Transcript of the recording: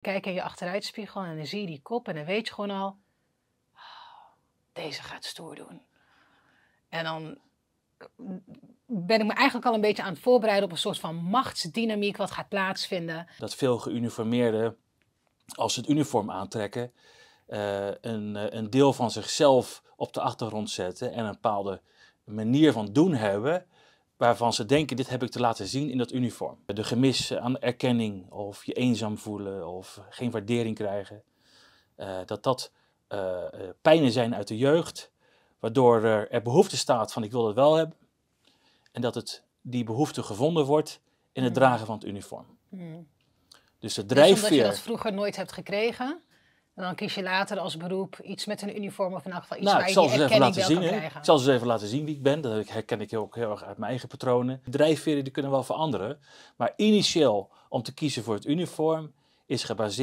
Kijk in je achteruitspiegel en dan zie je die kop en dan weet je gewoon al, oh, deze gaat stoer doen. En dan ben ik me eigenlijk al een beetje aan het voorbereiden op een soort van machtsdynamiek wat gaat plaatsvinden. Dat veel geuniformeerden, als ze het uniform aantrekken, eh, een, eh, een deel van zichzelf op de achtergrond zetten en een bepaalde manier van doen hebben waarvan ze denken, dit heb ik te laten zien in dat uniform. De gemis aan erkenning of je eenzaam voelen of geen waardering krijgen. Eh, dat dat eh, eh, pijnen zijn uit de jeugd, waardoor er behoefte staat van ik wil dat wel hebben. En dat het, die behoefte gevonden wordt in het mm. dragen van het uniform. Mm. Dus de drijfveer... Dus omdat je dat vroeger nooit hebt gekregen? En dan kies je later als beroep iets met een uniform of in elk geval iets nou, waar ik zal je die laten zien, Ik zal ze even laten zien wie ik ben. Dat herken ik ook heel erg uit mijn eigen patronen. Drijfveren die kunnen wel veranderen. Maar initieel om te kiezen voor het uniform is gebaseerd